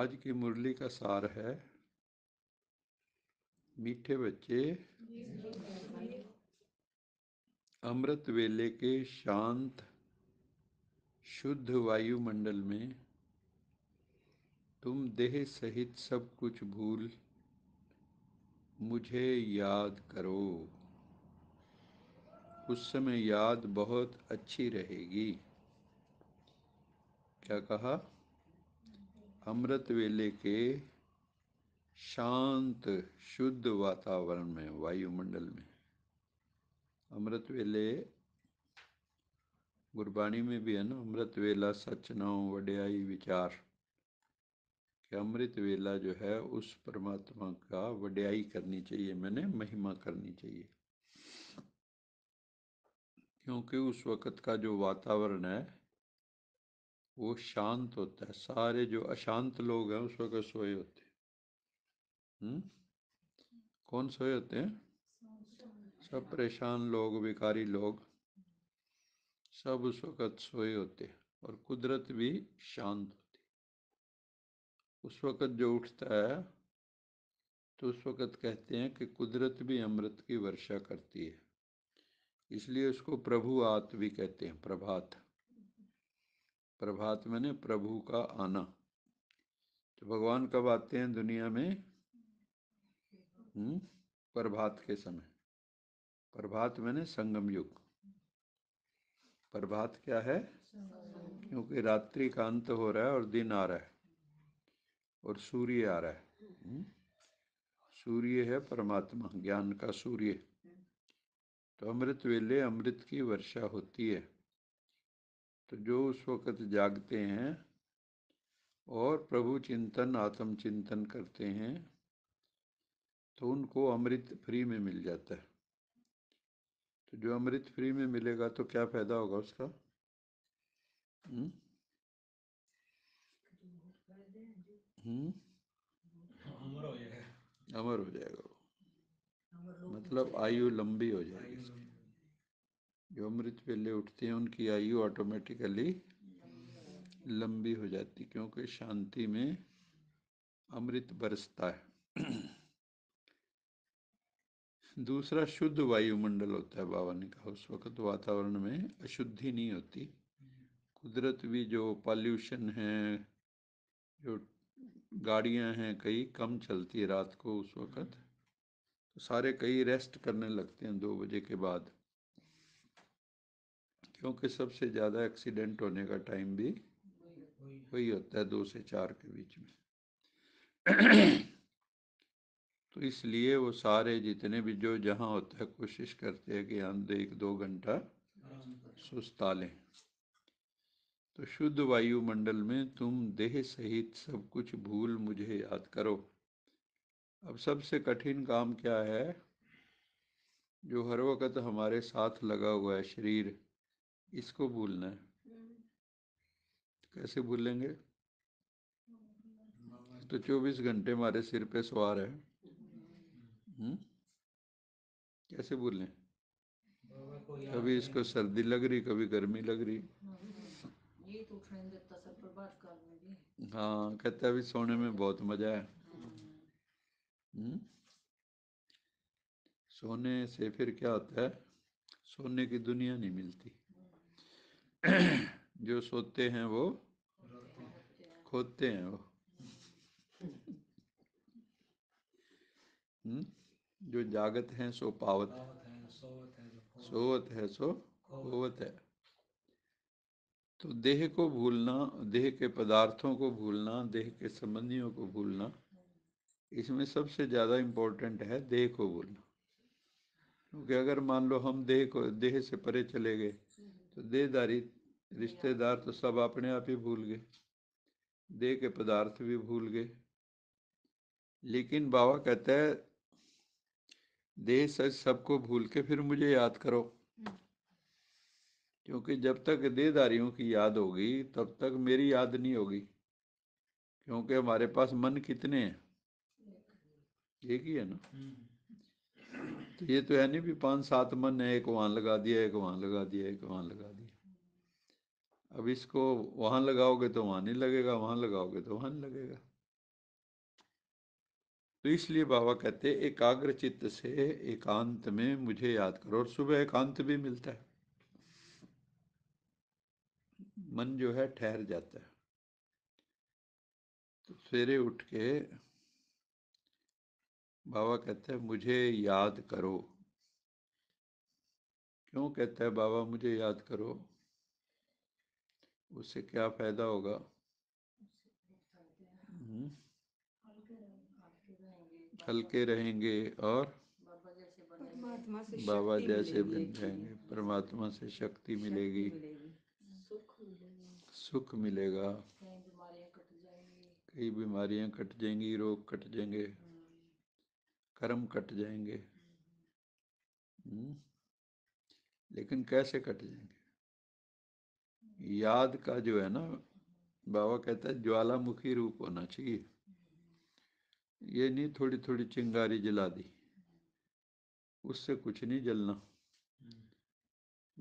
आज की मुरली का सार है मीठे बच्चे अमृत वेले के शांत शुद्ध वायुमंडल में तुम देह सहित सब कुछ भूल मुझे याद करो उस समय याद बहुत अच्छी रहेगी क्या कहा अमृत वेले के शांत शुद्ध वातावरण में वायुमंडल में अमृत वेले गुरबाणी में भी है ना अमृत वेला सच नौ वड्याई विचार कि अमृत वेला जो है उस परमात्मा का वड्याई करनी चाहिए मैंने महिमा करनी चाहिए क्योंकि उस वक़्त का जो वातावरण है वो शांत होता है सारे जो अशांत लोग हैं उस वक्त सोए होते हैं हुँ? कौन सोए होते हैं सब परेशान लोग भिखारी लोग सब उस वक्त सोए होते हैं और कुदरत भी शांत होती उस वक्त जो उठता है तो उस वक्त कहते हैं कि कुदरत भी अमृत की वर्षा करती है इसलिए उसको प्रभु आत भी कहते हैं प्रभात प्रभात मैंने प्रभु का आना तो भगवान कब आते हैं दुनिया में हम्म प्रभात के समय प्रभात मैंने संगम युग प्रभात क्या है क्योंकि रात्रि का अंत हो रहा है और दिन आ रहा है और सूर्य आ रहा है हम्म, सूर्य है परमात्मा ज्ञान का सूर्य तो अमृत वेले अमृत की वर्षा होती है तो जो उस वक़्त जागते हैं और प्रभु चिंतन आत्म चिंतन करते हैं तो उनको अमृत फ्री में मिल जाता है तो जो अमृत फ्री में मिलेगा तो क्या फायदा होगा उसका हम्म, हम्म? अमर हो जाएगा वो मतलब आयु लंबी हो जाएगी जो अमृत वेले उठते हैं उनकी आयु ऑटोमेटिकली लंबी हो जाती क्योंकि शांति में अमृत बरसता है दूसरा शुद्ध वायुमंडल होता है बाबा ने कहा उस वक्त वातावरण में अशुद्धि नहीं होती कुदरत भी जो पॉल्यूशन है जो गाड़ियां हैं कई कम चलती है रात को उस वक्त तो सारे कई रेस्ट करने लगते हैं दो बजे के बाद क्योंकि सबसे ज़्यादा एक्सीडेंट होने का टाइम भी वही होता है दो से चार के बीच में तो इसलिए वो सारे जितने भी जो जहाँ होता है कोशिश करते हैं कि हम एक दो घंटा सुस्ता लें तो शुद्ध वायुमंडल में तुम देह सहित सब कुछ भूल मुझे याद करो अब सबसे कठिन काम क्या है जो हर वक्त हमारे साथ लगा हुआ है शरीर इसको भूलना है कैसे भूलेंगे तो चौबीस घंटे हमारे सिर पे सवार है हुँ? हम्म? कैसे भूलें कभी इसको सर्दी लग रही कभी गर्मी लग रही तो हाँ कहते अभी सोने में बहुत मजा है हुँ? हम्म? सोने से फिर क्या होता है सोने की दुनिया नहीं मिलती जो सोते हैं वो खोते हैं वो हम्म? जो जागत हैं सो पावत सोवत है सो खोवत है तो देह को भूलना देह के पदार्थों को भूलना देह के संबंधियों को भूलना इसमें सबसे ज़्यादा इम्पोर्टेंट है देह को भूलना क्योंकि अगर मान लो हम देह को देह से परे चले गए तो देदारी रिश्तेदार तो सब अपने आप ही भूल गए दे के पदार्थ भी भूल गए लेकिन बाबा कहता है देह सच सबको भूल के फिर मुझे याद करो हम्म। क्योंकि जब तक देदारियों की याद होगी तब तक मेरी याद नहीं होगी क्योंकि हमारे पास मन कितने हैं एक ही है ना हम्म। तो ये तो है नहीं भी पांच सात मन है एक वहां लगा दिया एक वहां लगा दिया एक वहां लगा दिया अब इसको वहां लगाओगे तो वहां नहीं लगेगा वहां लगाओगे तो वहां नहीं लगेगा तो इसलिए बाबा कहते एकाग्र चित्त से एकांत में मुझे याद करो और सुबह एकांत भी मिलता है मन जो है ठहर जाता है तो सवेरे उठ के बाबा कहते हैं मुझे याद करो क्यों कहता है बाबा मुझे याद करो उससे क्या फायदा होगा हम्म। हल्के रहेंगे और बाबा जैसे बन जाएंगे परमात्मा से शक्ति मिलेगी सुख मिलेगा कई बीमारियां कट जाएंगी रोग कट जाएंगे कर्म कट जाएंगे हम्म, लेकिन कैसे कट जाएंगे याद का जो है ना बाबा कहता है ज्वालामुखी रूप होना चाहिए ये नहीं थोड़ी थोड़ी चिंगारी जला दी उससे कुछ नहीं जलना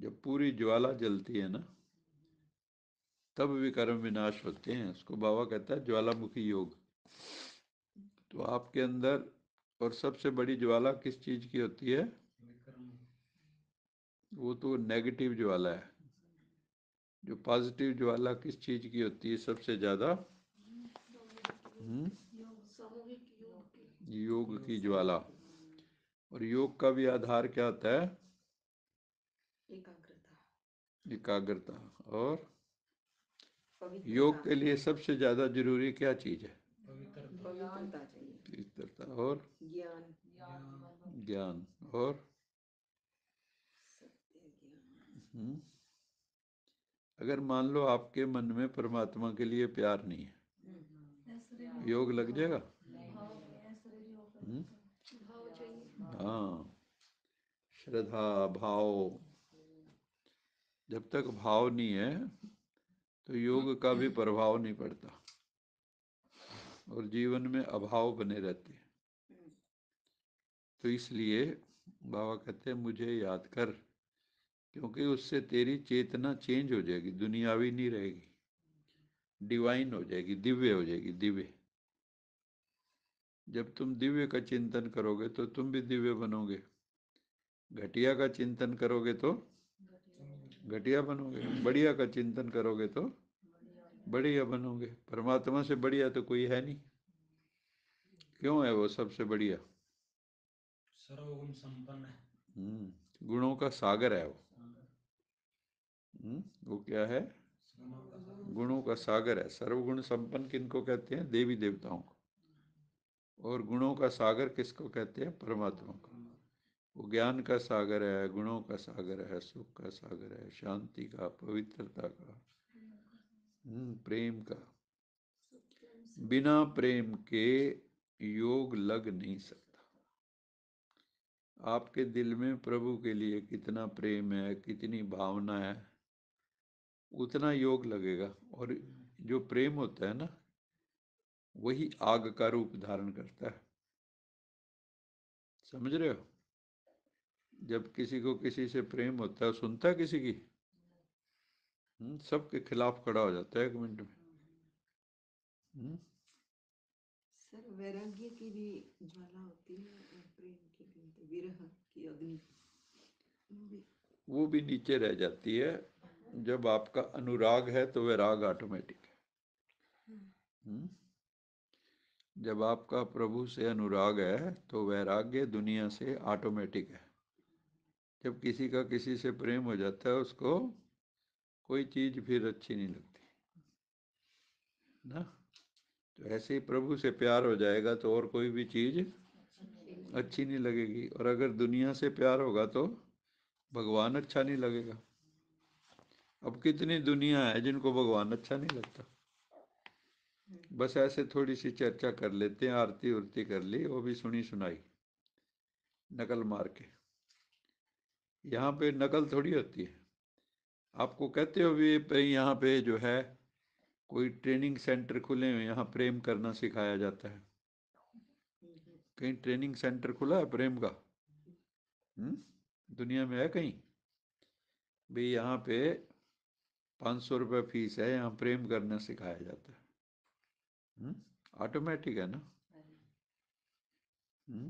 जब पूरी ज्वाला जलती है ना तब भी कर्म विनाश होते हैं उसको बाबा कहता है ज्वालामुखी योग तो आपके अंदर और सबसे बड़ी ज्वाला किस चीज की होती है वो तो नेगेटिव ज्वाला है जो पॉजिटिव ज्वाला किस चीज की होती है सबसे ज्यादा हम्म? योग की ज्वाला और योग का भी आधार क्या होता है एकाग्रता और योग के लिए सबसे ज्यादा जरूरी क्या चीज है सुंदरता और ज्ञान ज्ञान और अगर मान लो आपके मन में परमात्मा के लिए प्यार नहीं है योग लग जाएगा हम्म। हाँ श्रद्धा भाव जब तक भाव नहीं है तो योग का भी प्रभाव नहीं पड़ता और जीवन में अभाव बने रहते हैं तो इसलिए बाबा कहते हैं मुझे याद कर क्योंकि उससे तेरी चेतना चेंज हो जाएगी दुनियावी नहीं रहेगी डिवाइन हो जाएगी दिव्य हो जाएगी दिव्य जब तुम दिव्य का चिंतन करोगे तो तुम भी दिव्य बनोगे घटिया का चिंतन करोगे तो घटिया बनोगे बढ़िया का चिंतन करोगे तो बढ़िया बनोगे परमात्मा से बढ़िया तो कोई है नहीं क्यों है वो सबसे बढ़िया सर्वगुण संपन्न है हम्म, गुणों का सागर है वो हम्म, वो क्या है गुणों का सागर है सर्वगुण संपन्न किनको कहते हैं देवी देवताओं को और गुणों का सागर किसको कहते हैं परमात्मा को वो ज्ञान का सागर है गुणों का सागर है सुख का सागर है शांति का पवित्रता का हम्म, प्रेम का बिना प्रेम के योग लग नहीं सकता आपके दिल में प्रभु के लिए कितना प्रेम है कितनी भावना है उतना योग लगेगा और जो प्रेम होता है ना वही आग का रूप धारण करता है समझ रहे हो जब किसी को किसी से प्रेम होता है सुनता है किसी की हम्म, सबके खिलाफ खड़ा हो जाता है एक मिनट में हम्म। सर वैराग्य की भी ज्वाला होती है और प्रेम की भी विरह की अग्नि वो भी नीचे रह जाती है जब आपका अनुराग है तो वैराग ऑटोमेटिक है हम्म। जब आपका प्रभु से अनुराग है तो वैराग्य दुनिया से ऑटोमेटिक है जब किसी का किसी से प्रेम हो जाता है उसको कोई चीज फिर अच्छी नहीं लगती ना तो ऐसे ही प्रभु से प्यार हो जाएगा तो और कोई भी चीज अच्छी नहीं लगेगी और अगर दुनिया से प्यार होगा तो भगवान अच्छा नहीं लगेगा अब कितनी दुनिया है जिनको भगवान अच्छा नहीं लगता बस ऐसे थोड़ी सी चर्चा कर लेते हैं आरती उरती कर ली वो भी सुनी सुनाई नकल मार के यहाँ पे नकल थोड़ी होती है आपको कहते भी भाई यहाँ पे जो है कोई ट्रेनिंग सेंटर खुले हुए यहाँ प्रेम करना सिखाया जाता है कहीं ट्रेनिंग सेंटर खुला है प्रेम का हम्म दुनिया में है कहीं भी यहाँ पे पाँच सौ रुपये फीस है यहाँ प्रेम करना सिखाया जाता है हम्म? ऑटोमेटिक है ना हम्म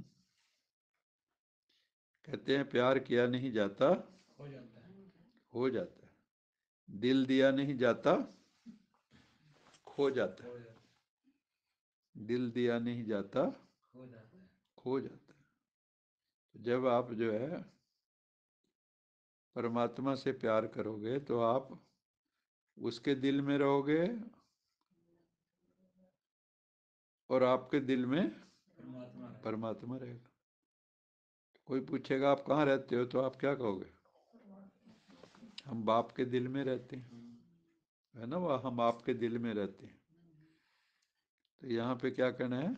कहते हैं प्यार किया नहीं जाता हो जाता है हो जाता है दिल दिया नहीं जाता खो जाता है दिल दिया नहीं जाता खो जाता है तो जब आप जो है परमात्मा से प्यार करोगे तो आप उसके दिल में रहोगे और आपके दिल में परमात्मा रहेगा कोई पूछेगा आप कहाँ रहते हो तो आप क्या कहोगे हम बाप के दिल में रहते हैं है ना वह हम आपके दिल में रहते हैं तो यहाँ पे क्या कहना है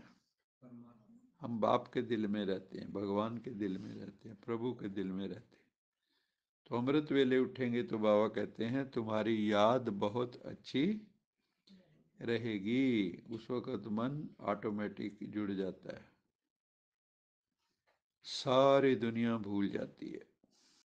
हम बाप के दिल में रहते हैं भगवान के दिल में रहते हैं प्रभु के दिल में रहते हैं तो अमृत वेले उठेंगे तो बाबा कहते हैं तुम्हारी याद बहुत अच्छी रहेगी उस वक्त मन ऑटोमेटिक जुड़ जाता है सारी दुनिया भूल जाती है